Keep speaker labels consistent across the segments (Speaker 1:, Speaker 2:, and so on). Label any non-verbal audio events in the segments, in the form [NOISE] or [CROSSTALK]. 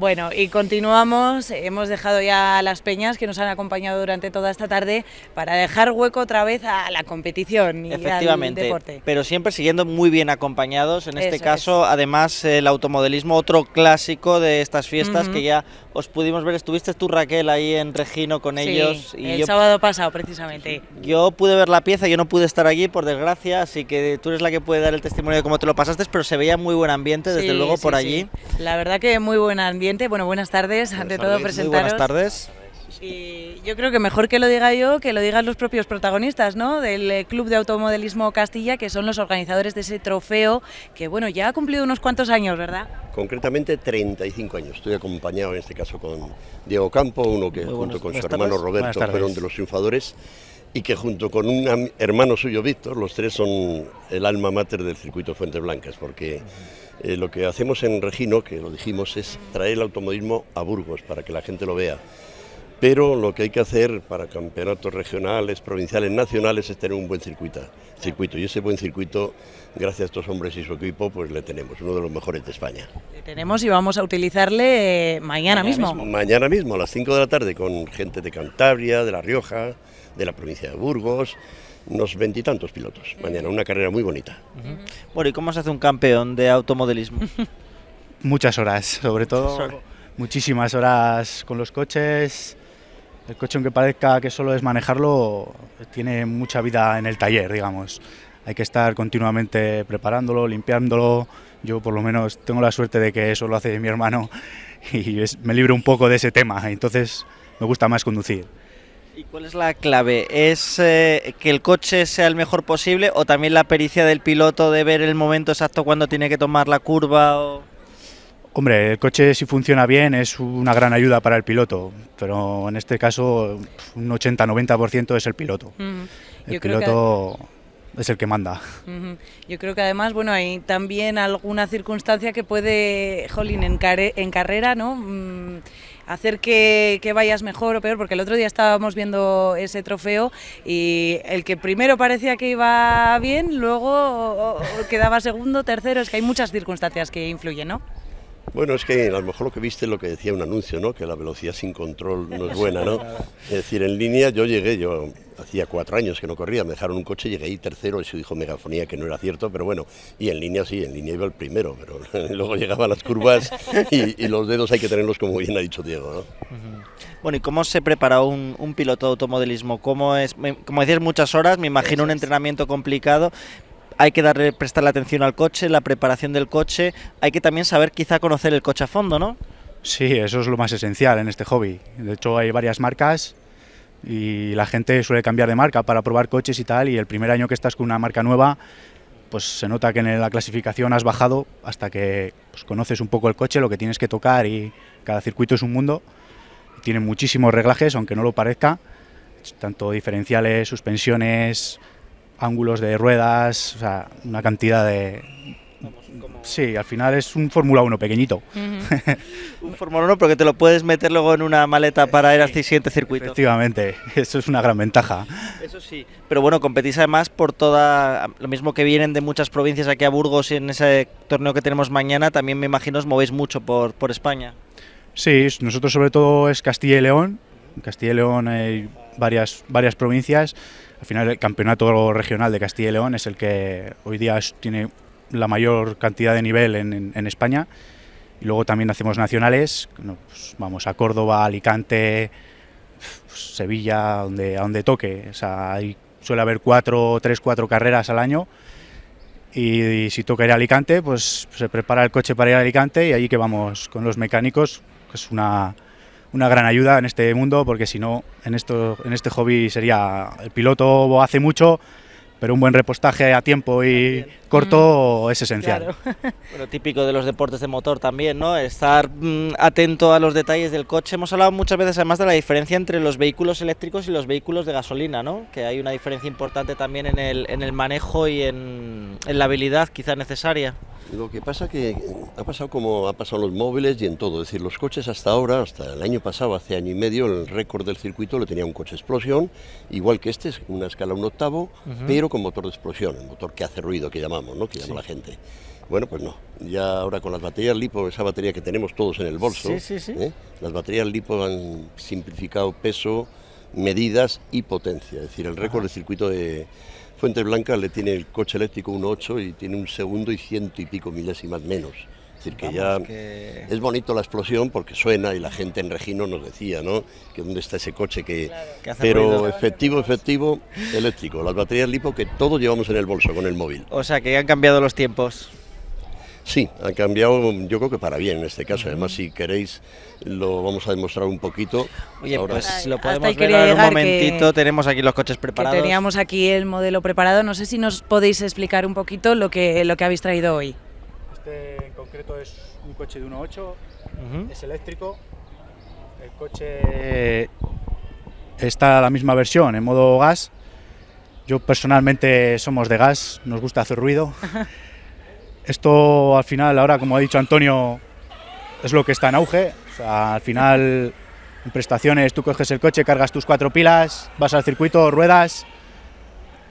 Speaker 1: Bueno, y continuamos, hemos dejado ya a las peñas que nos han acompañado durante toda esta tarde para dejar hueco otra vez a la competición y al deporte.
Speaker 2: Pero siempre siguiendo muy bien acompañados, en este caso además el automodelismo, otro clásico de estas fiestas que ya os pudimos ver, estuviste tú Raquel ahí en Regino con ellos. Y el sábado
Speaker 1: pasado precisamente.
Speaker 2: Yo pude ver la pieza, yo no pude estar allí por desgracia, así que tú eres la que puede dar el testimonio de cómo te lo pasaste, pero se veía muy buen ambiente desde luego por sí, allí.
Speaker 1: La verdad que muy buen ambiente bueno, buenas tardes. Ante todo, presentaros. buenas tardes. yo creo que mejor que lo diga yo, que lo digan los propios protagonistas, ¿no? Del eh, Club de Automodelismo Castilla, que son los organizadores de ese trofeo, que bueno, ya ha cumplido unos cuantos años, ¿verdad?
Speaker 3: Concretamente 35 años. Estoy acompañado en este caso con Diego Campo, uno que junto con su hermano Roberto fueron de los triunfadores y que junto con un hermano suyo, Víctor, los tres son el alma mater del circuito Fuentes Blancas, porque eh, lo que hacemos en Regino, que lo dijimos, es traer el automovilismo a Burgos para que la gente lo vea. Pero lo que hay que hacer para campeonatos regionales, provinciales, nacionales es tener un buen circuito. circuito. Y ese buen circuito, gracias a estos hombres y su equipo, pues le tenemos, uno de los mejores de España.
Speaker 1: Le tenemos y vamos a utilizarle eh, mañana, mismo. mismo.
Speaker 3: Mañana mismo, a las 5 de la tarde, con gente de Cantabria, de La Rioja, de la provincia de Burgos, unos veintitantos pilotos. Mañana una carrera muy bonita.
Speaker 2: Bueno, ¿y cómo se hace un campeón de automodelismo? [LAUGHS]
Speaker 4: Muchas horas, sobre todo. Muchísimas horas con los coches. El coche, aunque parezca que solo es manejarlo, tiene mucha vida en el taller, digamos. Hay que estar continuamente preparándolo, limpiándolo. Yo por lo menos tengo la suerte de que eso lo hace mi hermano [LAUGHS] y me libro un poco de ese tema. Entonces me gusta más conducir.
Speaker 2: ¿Y cuál es la clave? ¿Es eh, que el coche sea el mejor posible o también la pericia del piloto de ver el momento exacto cuando tiene que tomar la curva?
Speaker 4: Hombre, el coche si funciona bien es una gran ayuda para el piloto, pero en este caso un 80-90% es el piloto.
Speaker 1: El piloto
Speaker 4: es el que manda.
Speaker 1: Yo creo que además, bueno, hay también alguna circunstancia que puede, jolín, en, carrera, ¿no? Mm, hacer que, vayas mejor o peor, porque el otro día estábamos viendo ese trofeo y el que primero parecía que iba bien, luego quedaba segundo, tercero, es que hay muchas circunstancias que influyen, ¿no?
Speaker 3: Bueno, es que a lo mejor lo que viste es lo que decía un anuncio, ¿no? Que la velocidad sin control no es buena, ¿no? [LAUGHS] Es decir, en línea yo llegué, yo hacía cuatro años que no corría, me dejaron un coche, llegué ahí tercero, y se dijo megafonía que no era cierto, pero bueno, y en línea sí, en línea iba el primero, pero [LAUGHS] luego llegaban las curvas y, los dedos hay que tenerlos como bien ha dicho Diego, ¿no?
Speaker 2: Bueno, ¿y cómo se prepara un, piloto de automodelismo? ¿Cómo es, como decías, muchas horas, me imagino un entrenamiento complicado, hay que darle, prestarle atención al coche, la preparación del coche, hay que también saber quizá conocer el coche a fondo, ¿no?
Speaker 4: Sí, eso es lo más esencial en este hobby. De hecho, hay varias marcas y la gente suele cambiar de marca para probar coches y tal, y el primer año que estás con una marca nueva, pues se nota que en la clasificación has bajado hasta que pues, conoces un poco el coche, lo que tienes que tocar y cada circuito es un mundo. Tiene muchísimos reglajes, aunque no lo parezca, tanto diferenciales, suspensiones, ángulos de ruedas, o sea, una cantidad de... Sí, al final es un Fórmula 1 pequeñito. [LAUGHS] un Fórmula 1 porque te lo puedes meter luego en una maleta para ir al siguiente circuito. Efectivamente, [LAUGHS] eso es una gran ventaja. Eso
Speaker 2: sí, pero bueno, competís además por toda... Lo mismo que vienen de muchas provincias aquí a Burgos y en ese torneo que tenemos mañana, también me imagino os movéis mucho por, por España.
Speaker 4: Sí, nosotros sobre todo es Castilla y León. En Castilla y León hay varias, varias provincias al final el campeonato regional de Castilla y León es el que hoy día tiene la mayor cantidad de nivel en, España. Y luego también hacemos nacionales, pues, vamos a Córdoba, Alicante, pues, Sevilla, donde, a donde toque. O sea, suele haber cuatro, tres, cuatro carreras al año. Y, si toca ir a Alicante, pues se prepara el coche para ir a Alicante y allí que vamos con los mecánicos, que es una, una gran ayuda en este mundo, porque si no, en, esto, en este hobby sería el piloto hace mucho, pero un buen repostaje a tiempo y corto mm. es esencial.
Speaker 2: lo [LAUGHS] típico de los deportes de motor también, ¿no? Estar mm, atento a los detalles del coche. Hemos hablado muchas veces además de la diferencia entre los vehículos eléctricos y los vehículos de gasolina, ¿no? Que hay una diferencia importante también en el, en el manejo y en, en la habilidad quizá necesaria.
Speaker 3: Lo que pasa que eh, ha pasado como ha pasado en los móviles y en todo. Es decir, los coches hasta ahora, hasta el año pasado, hace año y medio, el récord del circuito lo tenía un coche explosión, igual que este, es una escala un octavo, pero con motor de explosión, el motor que hace ruido, que llama ¿no? Que llama la gente. Bueno, pues no. Ya ahora con las baterías lipo, esa batería que tenemos todos en el bolso, ¿eh? las baterías lipo han simplificado peso, medidas y potencia. Es decir, el récord del circuito de Fuentes Blanca le tiene el coche eléctrico 1.8 y tiene un segundo y ciento y pico milésimas menos. Es decir, que ya es bonito la explosión porque suena y la gente en Regino nos decía, ¿no? Que dónde está ese coche que... pero efectivo, efectivo, eléctrico. Las baterías lipo que todos llevamos en el bolso con el móvil.
Speaker 2: O sea, que han cambiado los
Speaker 3: tiempos. Sí, ha cambiado, yo creo que para bien en este caso. Además, si queréis, lo vamos a demostrar un poquito. Oye, Ahora, pues lo podemos un momentito. Tenemos aquí los coches
Speaker 2: preparados.
Speaker 1: teníamos aquí el modelo preparado. No sé si nos podéis explicar un poquito lo que, lo que habéis traído hoy.
Speaker 4: Este concreto es un coche de 1.8, es eléctrico. El coche está la misma versión en modo gas. Yo personalmente somos de gas, nos gusta hacer ruido. [LAUGHS] Esto al final, ahora como ha dicho Antonio, es lo que está en auge. al final, en prestaciones, tú coges el coche, cargas tus cuatro pilas, vas al circuito, ruedas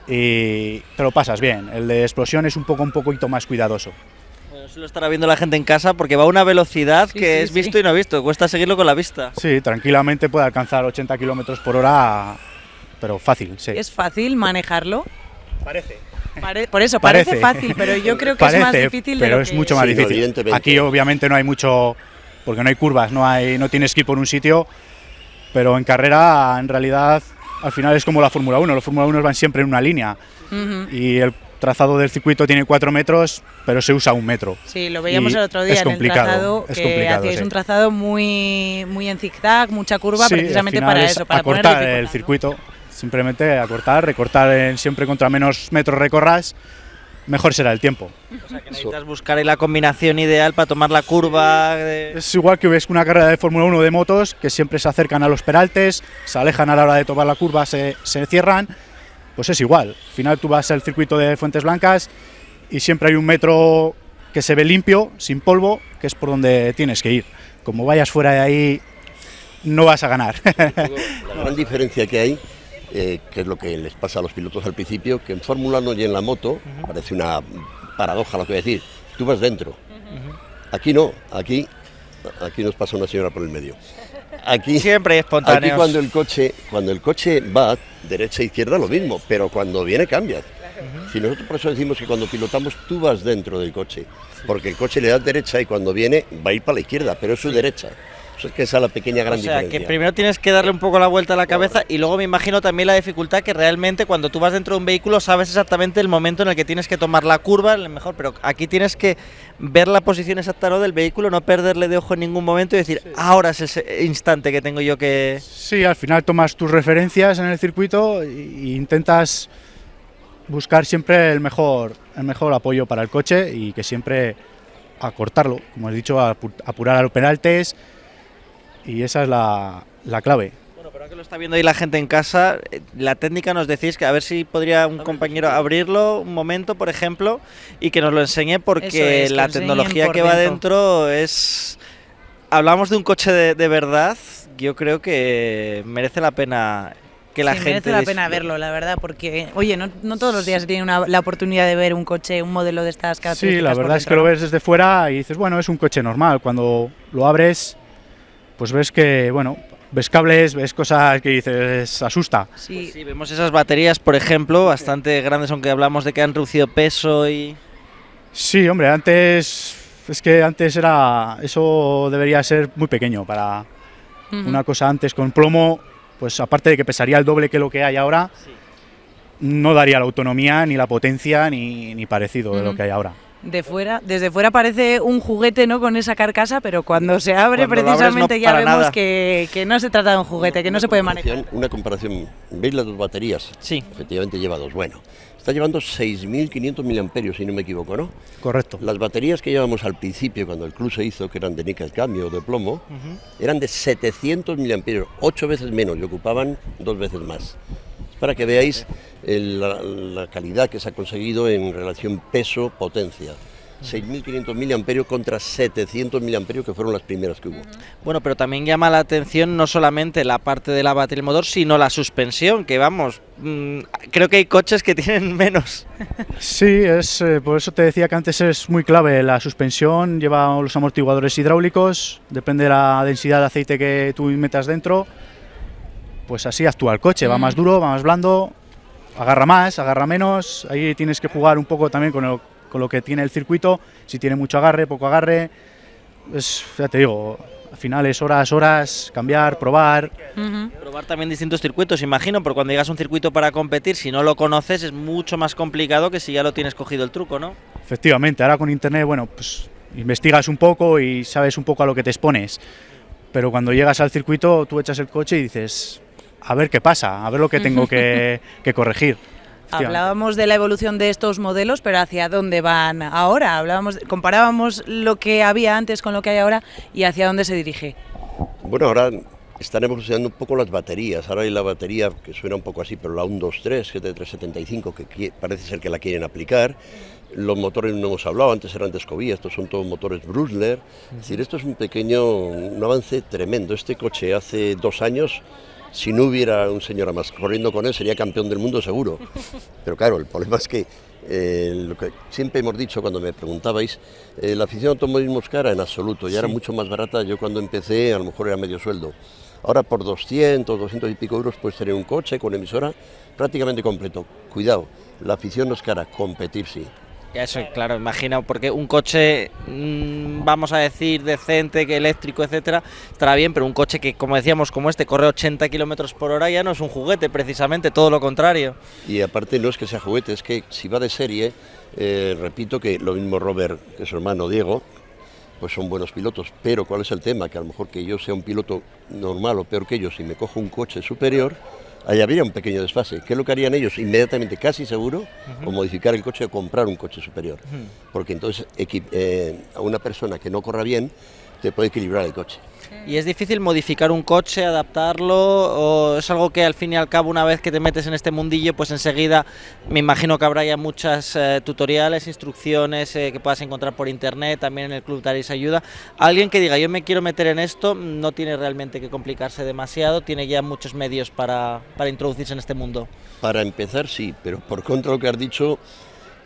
Speaker 4: y te lo pasas bien. El de explosión es un poco un poquito más cuidadoso. Bueno, lo estará viendo
Speaker 2: la gente en casa porque va a una velocidad que es visto y no visto,
Speaker 4: cuesta seguirlo con la vista. Sí, tranquilamente puede alcanzar 80 kilómetros por hora, pero fácil, sí.
Speaker 1: ¿Es fácil manejarlo? Parece. por eso, parece. fácil, pero yo creo que es más difícil pero es mucho
Speaker 4: más difícil. Aquí obviamente no hay mucho, porque no hay curvas, no, hay, no tienes que ir por un sitio, pero en carrera en realidad al final es como la Fórmula 1, los Fórmula 1 van siempre en una línea y el trazado del circuito tiene cuatro metros, pero se usa un metro. Sí, lo veíamos el otro día es complicado, es un
Speaker 1: trazado muy, muy en zigzag, mucha curva, precisamente para es eso, para acortar el
Speaker 4: circuito, simplemente acortar, recortar en, siempre contra menos metros recorras, mejor será el tiempo. O que buscar
Speaker 2: la combinación ideal para tomar la curva. Es
Speaker 4: igual que ves una carrera de Fórmula 1 de motos, que siempre se acercan a los peraltes, se alejan a la hora de tomar la curva, se, se cierran pues es igual. Al final tú vas al circuito de Fuentes Blancas y siempre hay un metro que se ve limpio, sin polvo, que es por donde tienes que ir. Como vayas fuera de ahí, no vas a ganar. [LAUGHS]
Speaker 3: La gran diferencia que hay, eh, que es lo que les pasa a los pilotos al principio, que en Fórmula no y en la moto, parece una paradoja lo que voy a decir, tú vas dentro. Aquí no, aquí, aquí nos pasa una señora por el medio aquí siempre es espontáneo. Aquí cuando el coche, cuando el coche va derecha e izquierda lo mismo, pero cuando viene cambia. Si nosotros por eso decimos que cuando pilotamos tú vas dentro del coche, porque el coche le da derecha y cuando viene va a ir para la izquierda, pero es su derecha que es que esa es la pequeña gran o que
Speaker 2: primero tienes que darle un poco la vuelta a la cabeza y luego me imagino también la dificultad que realmente cuando tú vas dentro de un vehículo sabes exactamente el momento en el que tienes que tomar la curva, mejor, pero aquí tienes que ver la posición exacta del vehículo, no perderle de ojo en ningún momento y decir, ahora es ese instante que tengo yo que...
Speaker 4: Sí, al final tomas tus referencias en el circuito e intentas buscar siempre el mejor, el mejor apoyo para el coche y que siempre acortarlo, como he dicho, apurar a los penaltes, y esa es la, la clave. Bueno, pero que lo está viendo ahí la gente en casa, eh, la
Speaker 2: técnica nos decís que a ver si podría un compañero abrirlo un momento, por ejemplo, y que nos lo enseñe porque la tecnología que va dentro. es... Hablamos de un coche de, verdad, yo creo que merece la pena que la sí, gente merece la pena verlo,
Speaker 1: la verdad, porque, oye, no, no todos los días tiene la oportunidad de ver un coche, un modelo de estas características. Sí, la verdad es que
Speaker 4: lo ves desde fuera y dices, bueno, es un coche normal. Cuando lo abres, pues ves que, bueno, ves cables, ves cosas que dices, asusta. Pues
Speaker 2: sí. vemos esas baterías, por ejemplo, bastante grandes, aunque hablamos de que han reducido peso y...
Speaker 4: Sí, hombre, antes, es que antes era, eso debería ser muy pequeño para una cosa antes con plomo, pues aparte de que pesaría el doble que lo que hay ahora, no daría la autonomía, ni la potencia, ni, ni parecido de lo que hay ahora.
Speaker 1: De fuera, desde fuera parece un juguete, ¿no? Con esa carcasa, pero cuando se abre precisamente ya vemos que, no se trata de un juguete, que no se puede manejar.
Speaker 3: Una comparación, ¿veis las dos baterías? Sí. Efectivamente lleva dos. Bueno, está llevando 6.500 miliamperios, si no me equivoco, ¿no? Correcto. Las baterías que llevamos al principio, cuando el club se hizo, que eran de níquel cambio o de plomo, eran de 700 miliamperios, ocho veces menos y ocupaban dos veces más para que veáis la, calidad que se ha conseguido en relación peso-potencia. 6.500 miliamperios contra 700 miliamperios que fueron las primeras que hubo.
Speaker 2: Bueno, pero también llama la atención no solamente la parte de la batería del motor, sino la suspensión, que vamos,
Speaker 4: mm, creo que
Speaker 2: hay coches que tienen
Speaker 4: [LAUGHS] menos. Sí, es eh, por eso te decía que antes es muy clave la suspensión, lleva los amortiguadores hidráulicos, depende de la densidad de aceite que tú metas dentro pues así actúa el coche, va mm. más duro, va más blando, agarra más, agarra menos, ahí tienes que jugar un poco también con, lo que tiene el circuito, si tiene mucho agarre, poco agarre, es, ya te digo, al final horas, horas, cambiar, probar.
Speaker 2: Probar también distintos circuitos, imagino, porque cuando llegas a un circuito para competir, si no lo conoces, es mucho más complicado que si ya lo tienes cogido el truco, ¿no?
Speaker 4: Efectivamente, ahora con internet, bueno, pues investigas un poco y sabes un poco a lo que te expones. Pero cuando llegas al circuito, tú echas el coche y dices, a ver qué pasa, a ver lo que tengo que, [LAUGHS] corregir.
Speaker 1: Hablábamos de la evolución de estos modelos, pero ¿hacia dónde van ahora? Hablábamos, comparábamos lo que había antes con lo que hay ahora y hacia dónde se dirige.
Speaker 3: Bueno, ahora estaremos evolucionando un poco las baterías. Ahora hay la batería que suena un poco así, pero la 123, 375 que parece ser que la quieren aplicar. Los motores no hemos hablado, antes eran de estos son todos motores Brusler. Es decir, esto es un pequeño, un avance tremendo. Este coche hace dos años si no hubiera un señor más corriendo con él, sería campeón del mundo seguro. [LAUGHS] Pero claro, el problema es que, eh, lo que siempre hemos dicho cuando me preguntabais, eh, la afición automovilismo es cara en absoluto, ya era mucho más barata. Yo cuando empecé, a lo mejor era medio sueldo. Ahora por 200, 200 y pico euros puedes tener un coche con emisora prácticamente completo. Cuidado, la afición no es cara, competir sí.
Speaker 2: Eso, claro, imagina, porque un coche, mm, vamos a decir, decente, que eléctrico, etcétera, estará bien, pero un coche que, como decíamos, como este, corre 80 kilómetros por hora, ya no es un juguete, precisamente, todo lo contrario.
Speaker 3: Y aparte, no es que sea juguete, es que si va de serie, eh, repito que lo mismo Robert que su hermano Diego, pues son buenos pilotos, pero ¿cuál es el tema? Que a lo mejor que yo sea un piloto normal o peor que ellos y me cojo un coche superior ...ahí había un pequeño desfase. ¿Qué es lo que harían ellos? Inmediatamente, casi seguro, o modificar el coche o comprar un coche superior. Porque entonces eh, a una persona que no corra bien te puede equilibrar el coche.
Speaker 2: ¿Y es difícil modificar un coche, adaptarlo? ¿O es algo que al fin y al cabo una vez que te metes en este mundillo, pues enseguida me imagino que habrá ya muchas eh, tutoriales, instrucciones eh, que puedas encontrar por internet, también en el club Taris ayuda? Alguien que diga yo me quiero meter en esto, no tiene realmente que complicarse demasiado, tiene ya muchos medios para, para introducirse en este mundo.
Speaker 3: Para empezar sí, pero por contra lo que has dicho,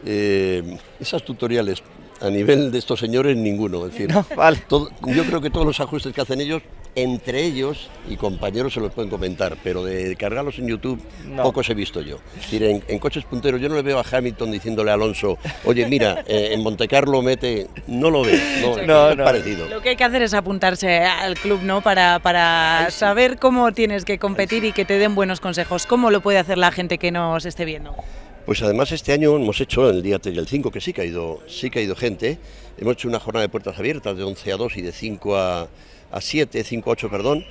Speaker 3: eh, esas tutoriales a nivel de estos señores ninguno. Es decir, yo creo que todos los ajustes que hacen ellos, entre ellos y compañeros se los pueden comentar, pero de cargarlos en YouTube pocos he visto yo. Es decir, en, coches punteros yo no le veo a Hamilton diciéndole a Alonso, oye, mira, eh, en en Montecarlo mete, no lo veo, no, no, es parecido. Lo
Speaker 1: que hay que hacer es apuntarse al club, ¿no? Para, para saber cómo tienes que competir y que te den buenos consejos. ¿Cómo lo puede hacer la gente que nos esté viendo?
Speaker 3: Pues además este año hemos hecho, el día 3 y el 5, que sí que, ha ido, sí ha gente, hemos hecho una jornada de puertas abiertas de 11 a 2 y de 5 a, 7, 5 a 8, perdón,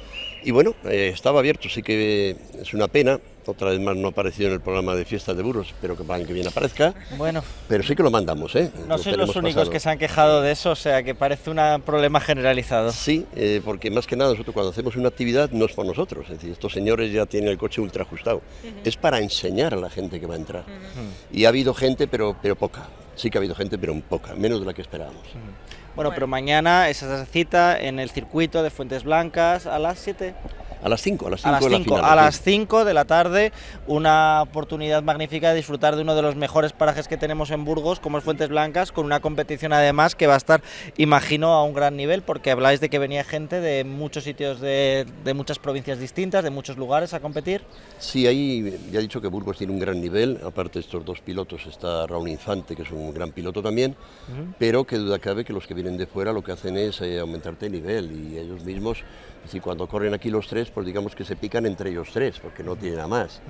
Speaker 3: y bueno, eh, estaba abierto, sí que es una pena, otra vez más no ha aparecido en el programa de fiestas de burros, pero que para que bien aparezca. Bueno. Pero sí que lo mandamos, ¿eh? No sois los únicos que
Speaker 2: se han quejado de eso, o sea que parece un
Speaker 3: problema generalizado. Sí, eh, porque más que nada nosotros cuando hacemos una actividad no es por nosotros, es decir, estos señores ya tienen el coche ultra ajustado, es para enseñar a la gente que va a entrar. Y ha habido gente, pero, pero poca, Sí que ha habido gente, pero un poca, menos de la que esperábamos.
Speaker 2: bueno, pero mañana es esa cita en el circuito de Fuentes Blancas a las 7.
Speaker 3: A las 5, a las 5 de la A las
Speaker 2: 5 de la tarde, una oportunidad magnífica de disfrutar de uno de los mejores parajes que tenemos en Burgos, como es Fuentes Blancas, con una competición además que va a estar, imagino, a un gran nivel, porque habláis de que venía gente de muchos sitios, de, de muchas provincias distintas, de muchos lugares a competir.
Speaker 3: Sí, ahí eh, ya he dicho que Burgos tiene un gran nivel, aparte de estos dos pilotos está Raúl Infante, que es un un gran piloto también, pero que duda cabe que los que vienen de fuera lo que hacen es eh, aumentarte el nivel y ellos mismos, es cuando corren aquí los tres, pues digamos que se pican entre ellos tres, porque no tienen a más.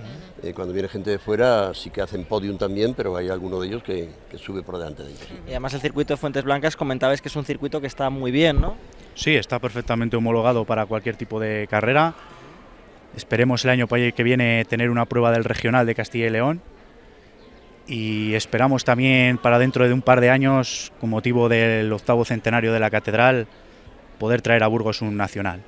Speaker 3: Eh, cuando viene gente de fuera sí que hacen podium también, pero hay alguno de ellos que, que sube por delante de ellos.
Speaker 2: Y además
Speaker 4: el circuito de Fuentes Blancas comentabas que es un circuito que está muy bien, ¿no? Sí, está perfectamente homologado para cualquier tipo de carrera. Esperemos el año que viene tener una prueba del regional de Castilla y León, y esperamos también para dentro de un par de años, con motivo del octavo centenario de la catedral, poder traer a Burgos un nacional.